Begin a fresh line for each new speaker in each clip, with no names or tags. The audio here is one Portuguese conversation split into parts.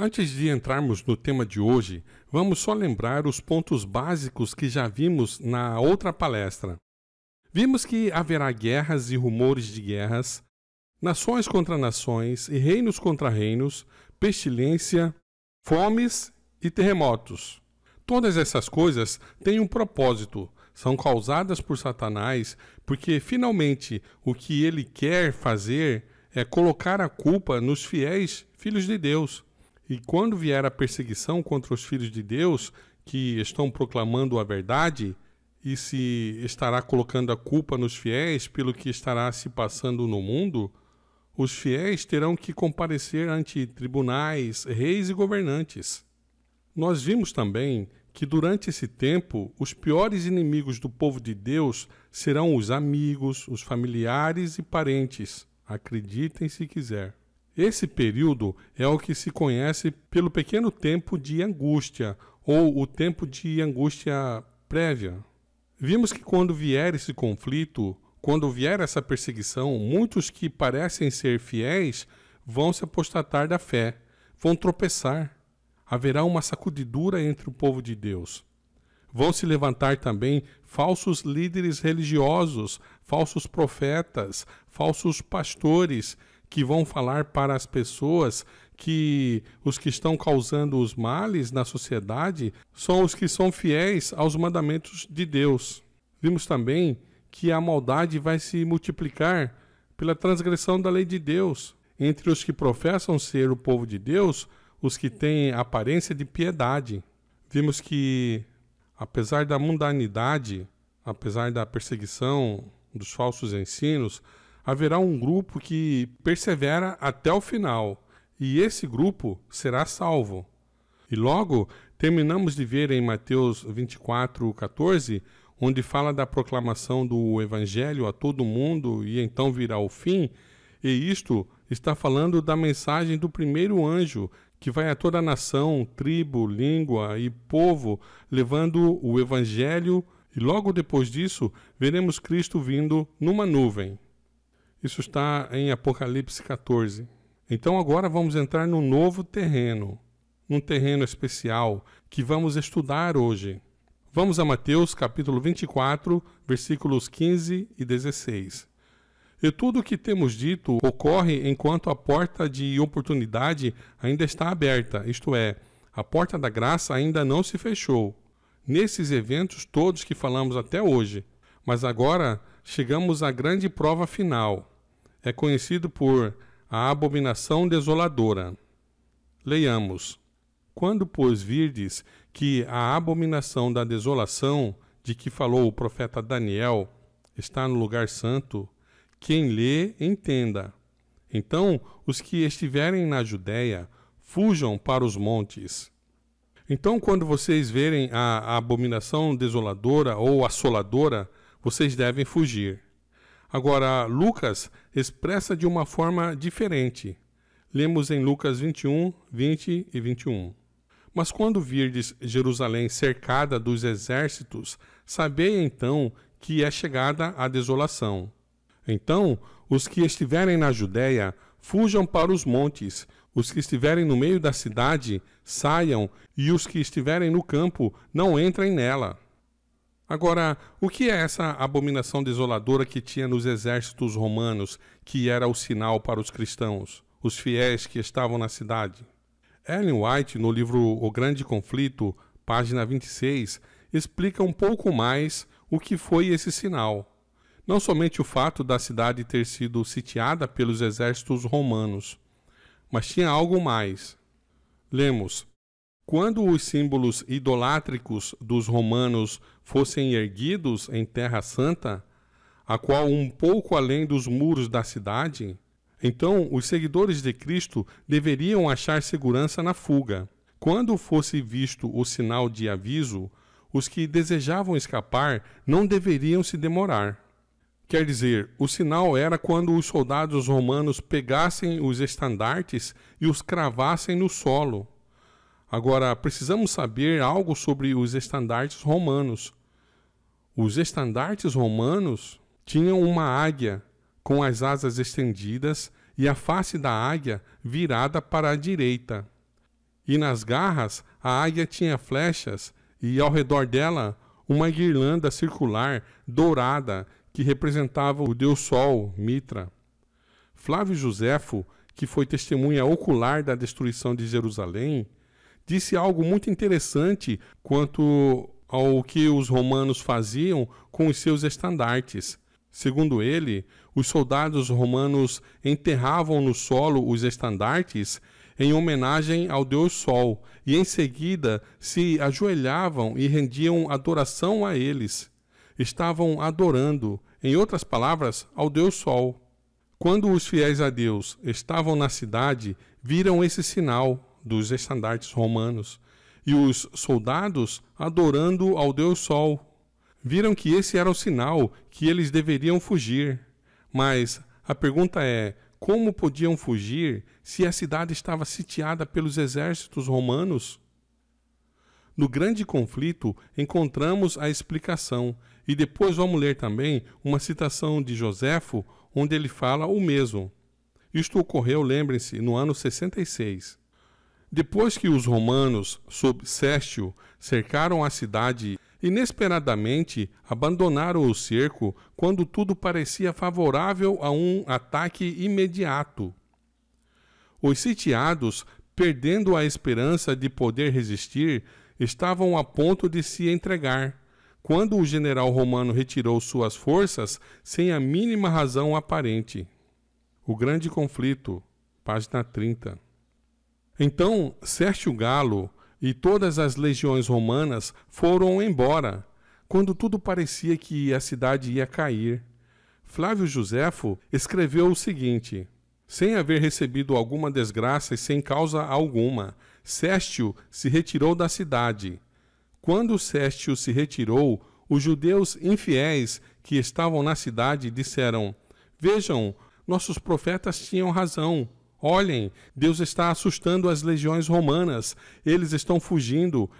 Antes de entrarmos no tema de hoje, vamos só lembrar os pontos básicos que já vimos na outra palestra. Vimos que haverá guerras e rumores de guerras, nações contra nações e reinos contra reinos, pestilência, fomes e terremotos. Todas essas coisas têm um propósito, são causadas por Satanás, porque finalmente o que ele quer fazer é colocar a culpa nos fiéis filhos de Deus e quando vier a perseguição contra os filhos de Deus, que estão proclamando a verdade, e se estará colocando a culpa nos fiéis pelo que estará se passando no mundo, os fiéis terão que comparecer ante tribunais, reis e governantes. Nós vimos também que durante esse tempo os piores inimigos do povo de Deus serão os amigos, os familiares e parentes. Acreditem se quiser. Esse período é o que se conhece pelo pequeno tempo de angústia, ou o tempo de angústia prévia. Vimos que quando vier esse conflito, quando vier essa perseguição, muitos que parecem ser fiéis vão se apostatar da fé, vão tropeçar. Haverá uma sacudidura entre o povo de Deus. Vão se levantar também falsos líderes religiosos, falsos profetas, falsos pastores que vão falar para as pessoas que os que estão causando os males na sociedade são os que são fiéis aos mandamentos de Deus. Vimos também que a maldade vai se multiplicar pela transgressão da lei de Deus. Entre os que professam ser o povo de Deus, os que têm aparência de piedade. Vimos que, apesar da mundanidade, apesar da perseguição dos falsos ensinos, haverá um grupo que persevera até o final, e esse grupo será salvo. E logo terminamos de ver em Mateus 24, 14, onde fala da proclamação do Evangelho a todo mundo e então virá o fim, e isto está falando da mensagem do primeiro anjo que vai a toda a nação, tribo, língua e povo, levando o Evangelho, e logo depois disso veremos Cristo vindo numa nuvem. Isso está em Apocalipse 14. Então agora vamos entrar num novo terreno, num terreno especial que vamos estudar hoje. Vamos a Mateus capítulo 24, versículos 15 e 16. E tudo o que temos dito ocorre enquanto a porta de oportunidade ainda está aberta, isto é, a porta da graça ainda não se fechou. Nesses eventos todos que falamos até hoje, mas agora chegamos à grande prova final. É conhecido por a abominação desoladora. Leiamos. Quando, pois, virdes que a abominação da desolação, de que falou o profeta Daniel, está no lugar santo, quem lê, entenda. Então, os que estiverem na Judéia, fujam para os montes. Então, quando vocês verem a abominação desoladora ou assoladora, vocês devem fugir. Agora, Lucas expressa de uma forma diferente. Lemos em Lucas 21, 20 e 21. Mas quando virdes Jerusalém cercada dos exércitos, sabei então que é chegada a desolação. Então, os que estiverem na Judéia, fujam para os montes, os que estiverem no meio da cidade, saiam, e os que estiverem no campo, não entrem nela. Agora, o que é essa abominação desoladora que tinha nos exércitos romanos, que era o sinal para os cristãos, os fiéis que estavam na cidade? Ellen White, no livro O Grande Conflito, página 26, explica um pouco mais o que foi esse sinal. Não somente o fato da cidade ter sido sitiada pelos exércitos romanos, mas tinha algo mais. Lemos: quando os símbolos idolátricos dos romanos fossem erguidos em Terra Santa, a qual um pouco além dos muros da cidade, então os seguidores de Cristo deveriam achar segurança na fuga. Quando fosse visto o sinal de aviso, os que desejavam escapar não deveriam se demorar. Quer dizer, o sinal era quando os soldados romanos pegassem os estandartes e os cravassem no solo. Agora, precisamos saber algo sobre os estandartes romanos. Os estandartes romanos tinham uma águia com as asas estendidas e a face da águia virada para a direita. E nas garras, a águia tinha flechas e ao redor dela uma guirlanda circular dourada que representava o deus Sol, Mitra. Flávio Josefo, que foi testemunha ocular da destruição de Jerusalém, disse algo muito interessante quanto ao que os romanos faziam com os seus estandartes. Segundo ele, os soldados romanos enterravam no solo os estandartes em homenagem ao deus Sol e em seguida se ajoelhavam e rendiam adoração a eles. Estavam adorando, em outras palavras, ao deus Sol. Quando os fiéis a Deus estavam na cidade, viram esse sinal dos estandartes romanos, e os soldados adorando ao Deus Sol. Viram que esse era o sinal que eles deveriam fugir. Mas a pergunta é: como podiam fugir se a cidade estava sitiada pelos exércitos romanos? No grande conflito, encontramos a explicação, e depois vamos ler também uma citação de Joséfo onde ele fala o mesmo. Isto ocorreu, lembrem-se, no ano 66. Depois que os romanos, sob Sérgio, cercaram a cidade, inesperadamente abandonaram o cerco quando tudo parecia favorável a um ataque imediato. Os sitiados, perdendo a esperança de poder resistir, estavam a ponto de se entregar, quando o general romano retirou suas forças sem a mínima razão aparente. O Grande Conflito, página 30. Então Sérgio Galo e todas as legiões romanas foram embora, quando tudo parecia que a cidade ia cair. Flávio Josefo escreveu o seguinte: Sem haver recebido alguma desgraça e sem causa alguma, Sérgio se retirou da cidade. Quando Sérgio se retirou, os judeus infiéis que estavam na cidade disseram: Vejam, nossos profetas tinham razão. Olhem, Deus está assustando as legiões romanas, eles estão fugindo.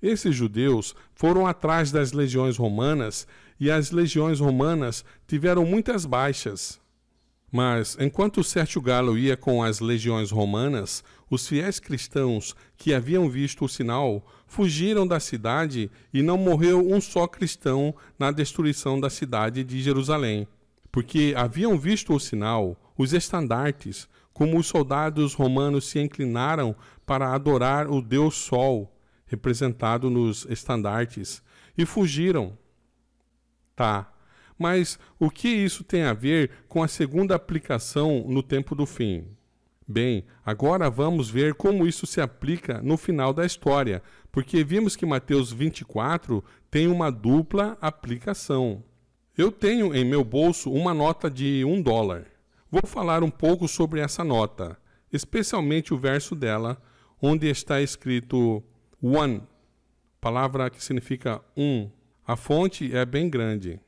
Esses judeus foram atrás das legiões romanas e as legiões romanas tiveram muitas baixas. Mas, enquanto Sérgio Galo ia com as legiões romanas, os fiéis cristãos que haviam visto o sinal fugiram da cidade e não morreu um só cristão na destruição da cidade de Jerusalém porque haviam visto o sinal, os estandartes, como os soldados romanos se inclinaram para adorar o deus Sol, representado nos estandartes, e fugiram. Tá. Mas o que isso tem a ver com a segunda aplicação no tempo do fim? Bem, agora vamos ver como isso se aplica no final da história, porque vimos que Mateus 24 tem uma dupla aplicação. Eu tenho em meu bolso uma nota de um dólar. Vou falar um pouco sobre essa nota, especialmente o verso dela, onde está escrito one, palavra que significa um. A fonte é bem grande.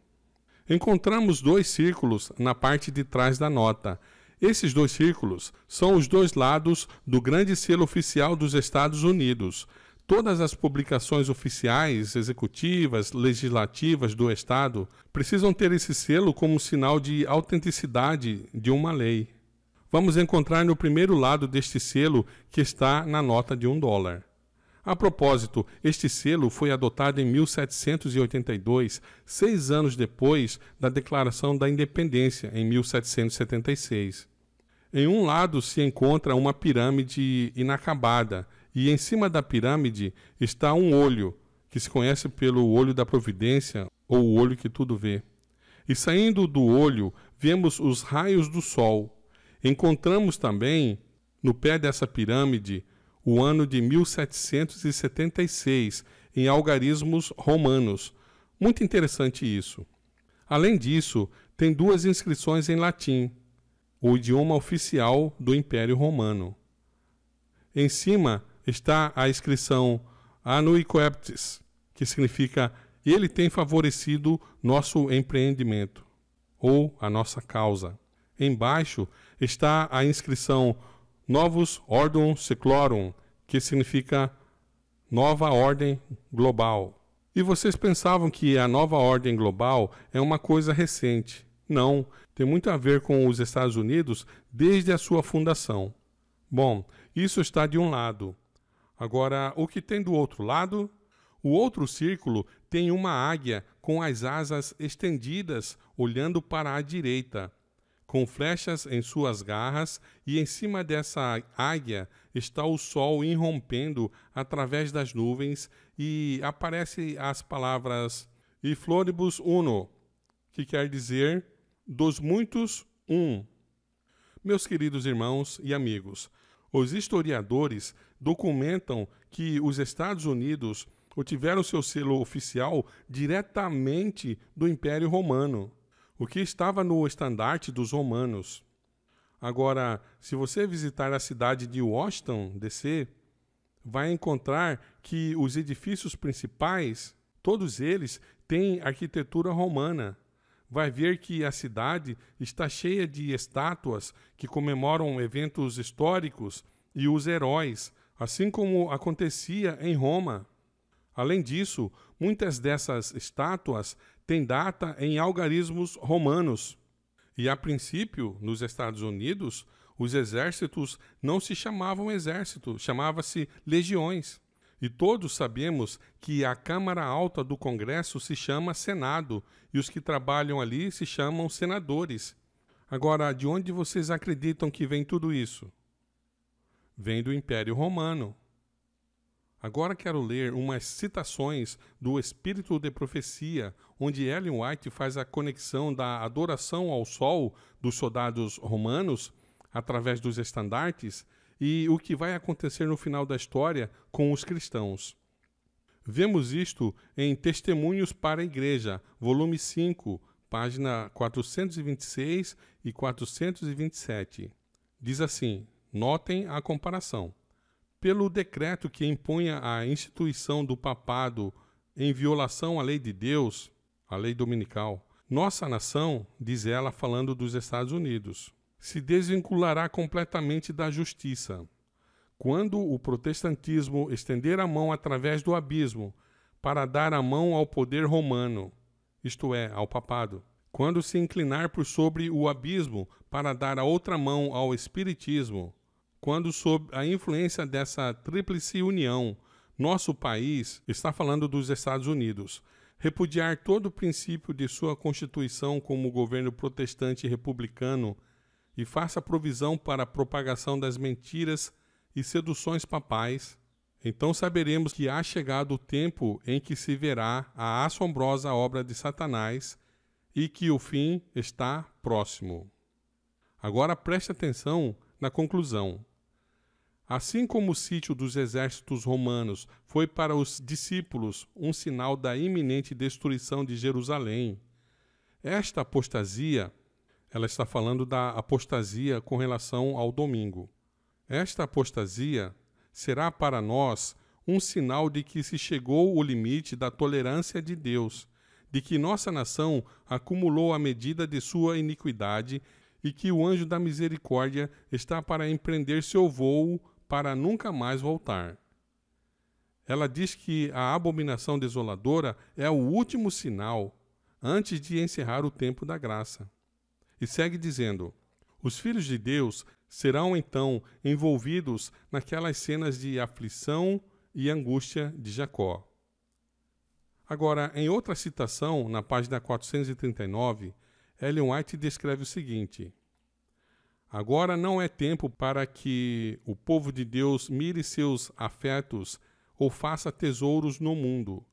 Encontramos dois círculos na parte de trás da nota. Esses dois círculos são os dois lados do grande selo oficial dos Estados Unidos. Todas as publicações oficiais, executivas, legislativas do Estado precisam ter esse selo como sinal de autenticidade de uma lei. Vamos encontrar no primeiro lado deste selo que está na nota de um dólar. A propósito, este selo foi adotado em 1782, seis anos depois da Declaração da Independência, em 1776. Em um lado se encontra uma pirâmide inacabada e em cima da pirâmide está um olho, que se conhece pelo olho da providência ou o olho que tudo vê. E saindo do olho, vemos os raios do sol. Encontramos também, no pé dessa pirâmide, o ano de 1776, em algarismos romanos. Muito interessante isso. Além disso, tem duas inscrições em latim, o idioma oficial do Império Romano. Em cima está a inscrição Anui que significa Ele tem favorecido nosso empreendimento ou a nossa causa. Embaixo está a inscrição Novus Ordum Seclorum, que significa Nova Ordem Global. E vocês pensavam que a nova ordem global é uma coisa recente. Não, tem muito a ver com os Estados Unidos desde a sua fundação. Bom, isso está de um lado. Agora, o que tem do outro lado? O outro círculo tem uma águia com as asas estendidas, olhando para a direita, com flechas em suas garras, e em cima dessa águia está o sol irrompendo através das nuvens e aparecem as palavras e floribus uno, que quer dizer dos muitos um. Meus queridos irmãos e amigos, os historiadores documentam que os Estados Unidos obtiveram seu selo oficial diretamente do Império Romano, o que estava no estandarte dos romanos. Agora, se você visitar a cidade de Washington, D.C., vai encontrar que os edifícios principais, todos eles, têm arquitetura romana vai ver que a cidade está cheia de estátuas que comemoram eventos históricos e os heróis, assim como acontecia em Roma. Além disso, muitas dessas estátuas têm data em algarismos romanos. E a princípio, nos Estados Unidos, os exércitos não se chamavam exército, chamava-se legiões. E todos sabemos que a Câmara Alta do Congresso se chama Senado e os que trabalham ali se chamam senadores. Agora, de onde vocês acreditam que vem tudo isso? Vem do Império Romano. Agora quero ler umas citações do Espírito de Profecia, onde Ellen White faz a conexão da adoração ao sol dos soldados romanos, através dos estandartes, e o que vai acontecer no final da história com os cristãos. Vemos isto em Testemunhos para a Igreja, volume 5, página 426 e 427. Diz assim: notem a comparação. Pelo decreto que impunha a instituição do papado em violação à lei de Deus, a lei dominical, nossa nação, diz ela falando dos Estados Unidos, se desvinculará completamente da justiça. Quando o protestantismo estender a mão através do abismo para dar a mão ao poder romano, isto é, ao papado, quando se inclinar por sobre o abismo para dar a outra mão ao espiritismo, quando sob a influência dessa tríplice união, nosso país, está falando dos Estados Unidos, repudiar todo o princípio de sua constituição como governo protestante republicano e faça provisão para a propagação das mentiras e seduções papais, então saberemos que há chegado o tempo em que se verá a assombrosa obra de Satanás e que o fim está próximo. Agora preste atenção na conclusão. Assim como o sítio dos exércitos romanos foi para os discípulos um sinal da iminente destruição de Jerusalém, esta apostasia ela está falando da apostasia com relação ao domingo. Esta apostasia será para nós um sinal de que se chegou o limite da tolerância de Deus, de que nossa nação acumulou a medida de sua iniquidade e que o anjo da misericórdia está para empreender seu vôo para nunca mais voltar. Ela diz que a abominação desoladora é o último sinal antes de encerrar o tempo da graça e segue dizendo: Os filhos de Deus serão então envolvidos naquelas cenas de aflição e angústia de Jacó. Agora, em outra citação, na página 439, Ellen White descreve o seguinte: Agora não é tempo para que o povo de Deus mire seus afetos ou faça tesouros no mundo.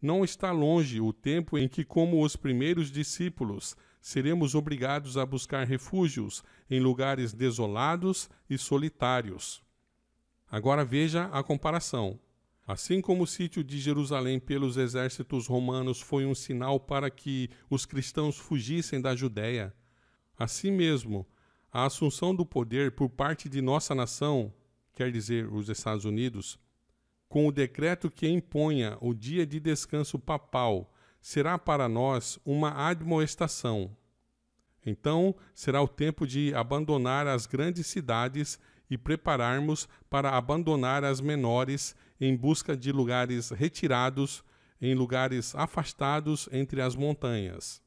Não está longe o tempo em que, como os primeiros discípulos, seremos obrigados a buscar refúgios em lugares desolados e solitários. Agora veja a comparação. Assim como o sítio de Jerusalém pelos exércitos romanos foi um sinal para que os cristãos fugissem da Judéia, assim mesmo, a assunção do poder por parte de nossa nação, quer dizer, os Estados Unidos, com o decreto que imponha o dia de descanso papal será para nós uma admoestação. Então será o tempo de abandonar as grandes cidades e prepararmos para abandonar as menores em busca de lugares retirados, em lugares afastados entre as montanhas.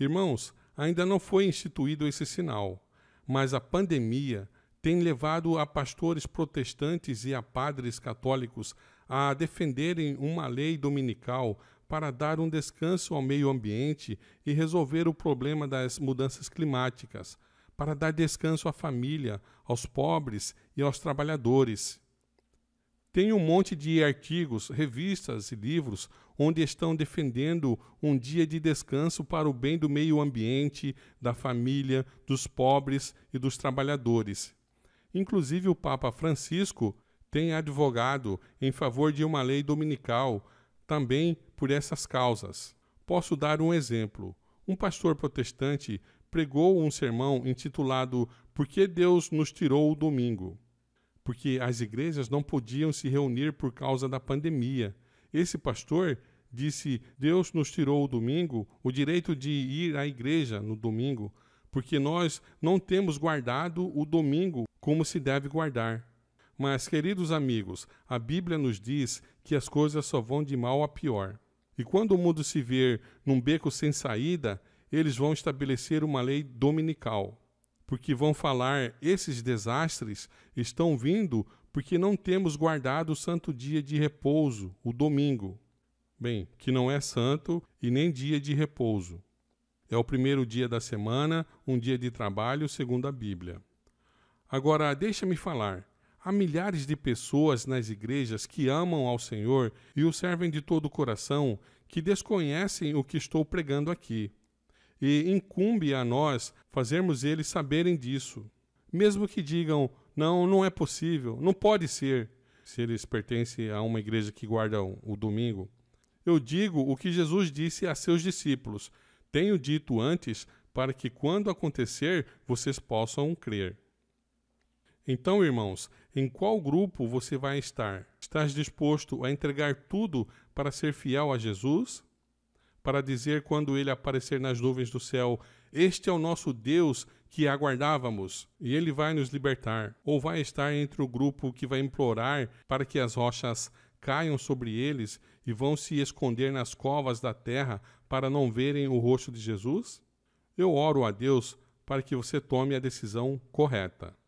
Irmãos, ainda não foi instituído esse sinal, mas a pandemia tem levado a pastores protestantes e a padres católicos a defenderem uma lei dominical para dar um descanso ao meio ambiente e resolver o problema das mudanças climáticas, para dar descanso à família, aos pobres e aos trabalhadores. Tem um monte de artigos, revistas e livros onde estão defendendo um dia de descanso para o bem do meio ambiente, da família, dos pobres e dos trabalhadores. Inclusive, o Papa Francisco tem advogado em favor de uma lei dominical também por essas causas. Posso dar um exemplo. Um pastor protestante pregou um sermão intitulado Por que Deus nos tirou o domingo? Porque as igrejas não podiam se reunir por causa da pandemia. Esse pastor disse: Deus nos tirou o domingo, o direito de ir à igreja no domingo, porque nós não temos guardado o domingo como se deve guardar. Mas, queridos amigos, a Bíblia nos diz que as coisas só vão de mal a pior. E quando o mundo se ver num beco sem saída, eles vão estabelecer uma lei dominical, porque vão falar: esses desastres estão vindo porque não temos guardado o santo dia de repouso, o domingo. Bem, que não é santo e nem dia de repouso. É o primeiro dia da semana, um dia de trabalho, segundo a Bíblia. Agora, deixa-me falar. Há milhares de pessoas nas igrejas que amam ao Senhor e o servem de todo o coração que desconhecem o que estou pregando aqui. E incumbe a nós fazermos eles saberem disso. Mesmo que digam, não, não é possível, não pode ser, se eles pertencem a uma igreja que guarda o domingo. Eu digo o que Jesus disse a seus discípulos: Tenho dito antes, para que quando acontecer vocês possam crer. Então, irmãos, em qual grupo você vai estar? Estás disposto a entregar tudo para ser fiel a Jesus? Para dizer quando ele aparecer nas nuvens do céu: Este é o nosso Deus que aguardávamos, e ele vai nos libertar? Ou vai estar entre o grupo que vai implorar para que as rochas caiam sobre eles e vão se esconder nas covas da terra para não verem o rosto de Jesus? Eu oro a Deus para que você tome a decisão correta.